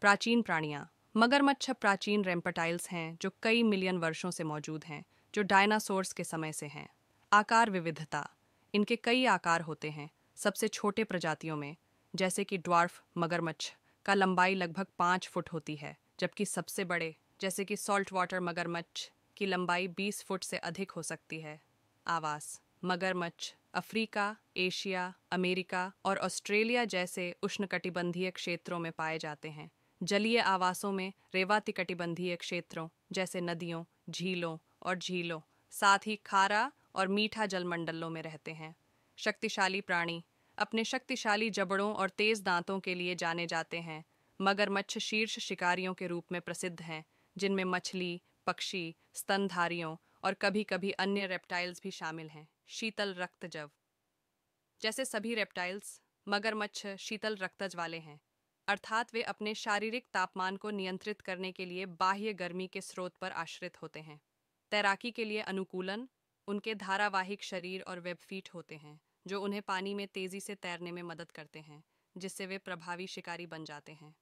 प्राचीन प्राणियाँ मगरमच्छ प्राचीन रेम्पटाइल्स हैं जो कई मिलियन वर्षों से मौजूद हैं जो डायनासोर्स के समय से हैं आकार विविधता इनके कई आकार होते हैं सबसे छोटे प्रजातियों में जैसे कि ड्वार्फ मगरमच्छ का लंबाई लगभग पाँच फुट होती है जबकि सबसे बड़े जैसे कि सॉल्ट वाटर मगरमच्छ की लंबाई बीस फुट से अधिक हो सकती है आवास मगरमच्छ अफ्रीका एशिया अमेरिका और ऑस्ट्रेलिया जैसे उष्णकटिबंधीय क्षेत्रों में पाए जाते हैं जलीय आवासों में रेवाती कटिबंधीय क्षेत्रों जैसे नदियों झीलों और झीलों साथ ही खारा और मीठा जलमंडलों में रहते हैं शक्तिशाली प्राणी अपने शक्तिशाली जबड़ों और तेज दांतों के लिए जाने जाते हैं मगरमच्छ शीर्ष शिकारियों के रूप में प्रसिद्ध हैं जिनमें मछली पक्षी स्तनधारियों और कभी कभी अन्य रेप्टाइल्स भी शामिल हैं शीतल रक्तजव जैसे सभी रेप्टाइल्स मगरमच्छ शीतल रक्तज वाले हैं अर्थात वे अपने शारीरिक तापमान को नियंत्रित करने के लिए बाह्य गर्मी के स्रोत पर आश्रित होते हैं तैराकी के लिए अनुकूलन उनके धारावाहिक शरीर और वेबफीट होते हैं जो उन्हें पानी में तेजी से तैरने में मदद करते हैं जिससे वे प्रभावी शिकारी बन जाते हैं